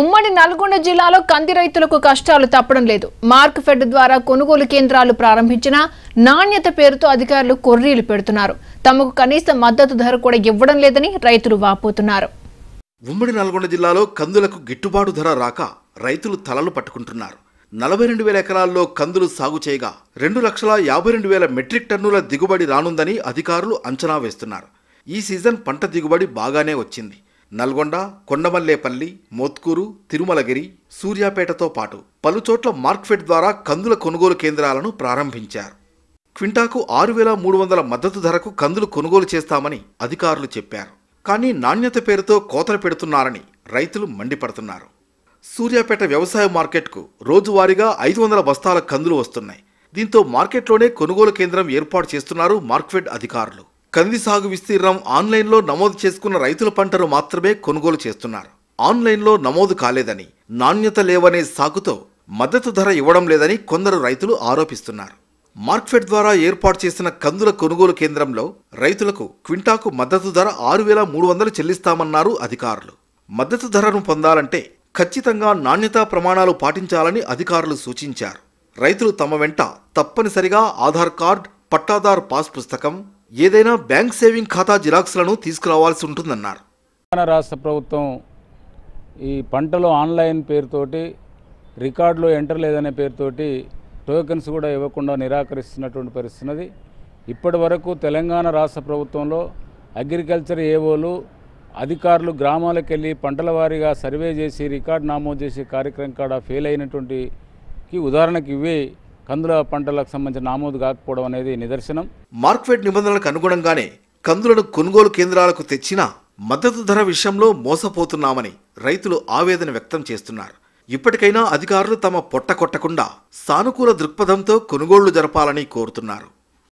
ఉమ్మడి నల్గొండ జిల్లాలో కంది రైతులకు కష్టాలు తప్పడం లేదు మార్క్ ఫెడ్ ద్వారా కొనుగోలు కేంద్రాలు ప్రారంభించిన నాణ్యత పేరుతో అధికారులు కొర్రీలు పెడుతున్నారు తమకు కనీస మద్దతు ధర కూడా ఇవ్వడం లేదని రైతులు వాపోతున్నారు ఉమ్మడి నల్గొండ జిల్లాలో కందులకు గిట్టుబాటు ధర రాక రైతులు తలలు పట్టుకుంటున్నారు నలభై రెండు వేల ఎకరాల్లో కందులు సాగు చేయగా రెండు లక్షల యాభై రెండు వేల మెట్రిక్ టన్నుల దిగుబడి రానుందని అధికారులు అంచనా వేస్తున్నారు ఈ సీజన్ పంట దిగుబడి బాగానే వచ్చింది నల్గొండ కొండమల్లేపల్లి మోత్కూరు తిరుమలగిరి సూర్యాపేటతో పాటు పలుచోట్ల మార్క్ఫెడ్ ద్వారా కందుల కొనుగోలు కేంద్రాలను ప్రారంభించారు క్వింటాకు ఆరు వేల మూడు వందల మద్దతు ధరకు కందులు కొనుగోలు చేస్తామని అధికారులు చెప్పారు కానీ నాణ్యత పేరుతో కోతలు పెడుతున్నారని రైతులు మండిపడుతున్నారు సూర్యాపేట వ్యవసాయ మార్కెట్కు రోజువారీగా ఐదు వందల బస్తాల కందులు వస్తున్నాయి దీంతో మార్కెట్లోనే కొనుగోలు కేంద్రం ఏర్పాటు చేస్తున్నారు మార్క్ఫెడ్ అధికారులు కంది సాగు విస్తీర్ణం ఆన్లైన్లో నమోదు చేసుకున్న రైతుల పంటను మాత్రమే కొనుగోలు చేస్తున్నారు ఆన్లైన్లో నమోదు కాలేదని నాణ్యత లేవనే సాగుతో మద్దతు ధర ఇవ్వడం లేదని కొందరు రైతులు ఆరోపిస్తున్నారు మార్కెట్ ద్వారా ఏర్పాటు చేసిన కందుల కొనుగోలు కేంద్రంలో రైతులకు క్వింటాకు మద్దతు ధర ఆరు వేల మూడు వందలు చెల్లిస్తామన్నారు అధికారులు మద్దతు ధరను పొందాలంటే ఖచ్చితంగా నాణ్యతా ప్రమాణాలు పాటించాలని అధికారులు సూచించారు రైతులు తమ వెంట తప్పనిసరిగా ఆధార్ కార్డ్ పట్టాదార్ పాస్ పుస్తకం ఏదైనా బ్యాంక్ సేవింగ్ ఖాతా జిరాక్స్లను తీసుకురావాల్సి ఉంటుందన్నారు తెలంగాణ రాష్ట్ర ప్రభుత్వం ఈ పంటలో ఆన్లైన్ పేరుతోటి రికార్డులో ఎంటర్ లేదనే పేరుతోటి టోకెన్స్ కూడా ఇవ్వకుండా నిరాకరిస్తున్నటువంటి పరిస్థితున్నది ఇప్పటి వరకు తెలంగాణ రాష్ట్ర ప్రభుత్వంలో అగ్రికల్చర్ ఏవోలు అధికారులు గ్రామాలకు వెళ్ళి పంటల వారీగా సర్వే చేసి రికార్డు నామోదు చేసే కార్యక్రమం కాడ ఫెయిల్ అయినటువంటికి ఉదాహరణకి ఇవే కందుల పంటలకు సంబంధించిన నామోదు కాకపోవడం అనేది నిదర్శనం మార్కెట్ నిబంధనలకు అనుగుణంగానే కందులను కొనుగోలు కేంద్రాలకు తెచ్చినా మద్దతు ధర విషయంలో మోసపోతున్నామని రైతులు ఆవేదన వ్యక్తం చేస్తున్నారు ఇప్పటికైనా అధికారులు తమ పొట్ట కొట్టకుండా సానుకూల దృక్పథంతో కొనుగోళ్లు జరపాలని కోరుతున్నారు